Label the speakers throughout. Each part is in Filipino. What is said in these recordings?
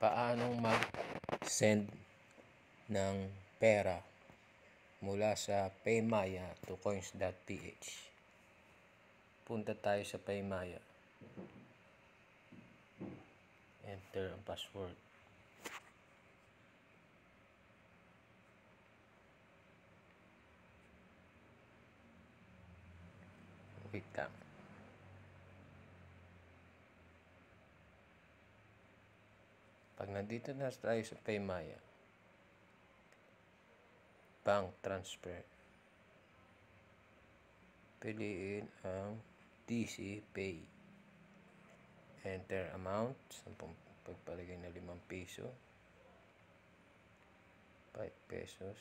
Speaker 1: paanong mag-send ng pera mula sa Paymaya to coins.ph. Punta tayo sa Paymaya. Enter ang password. Wait lang. Pag nandito na tayo sa kay Maya, bank transfer. Piliin ang DC Pay. Enter amount, 10, pagpalagay na 5 piso. 5 pesos.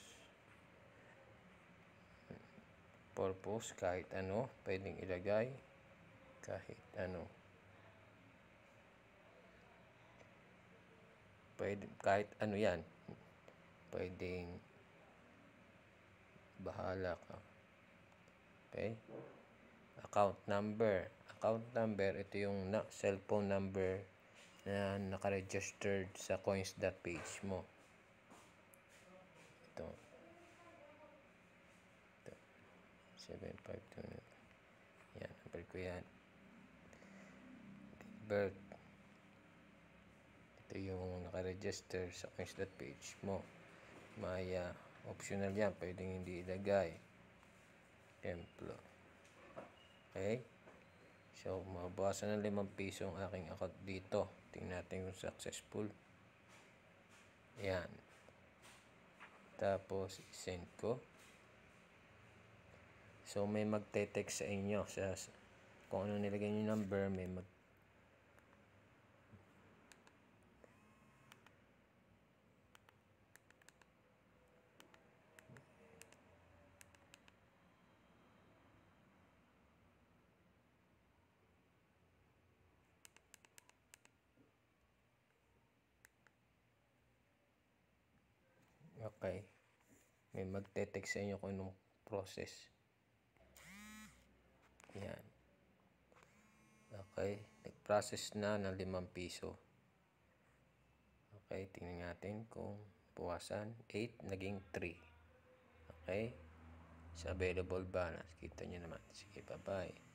Speaker 1: Purpose, kahit ano, pwedeng ilagay kahit ano. Pwede, kahit ano yan. Pwedeng bahala ka. Okay? Account number. Account number, ito yung na cellphone number na naka-registered sa coins.page mo. Ito. Ito. 752. Yan, number ko yan. Birth ito yung nakaregister sa Coins.ph mo may ah, optional yan pwedeng hindi ilagay templo okay so mabasa ng 5 piso ang aking account dito tingnan natin kung successful yan tapos send ko so may magte-text sa inyo sa kung ano nilagay niyo number may mag Okay. May magte-text sa inyo kung anong process. Yan. Okay. Nag-process na ng 5 piso. Okay. Tingnan natin kung buwasan. 8 naging 3. Okay. Sa available balance. Kita nyo naman. Sige. Bye-bye.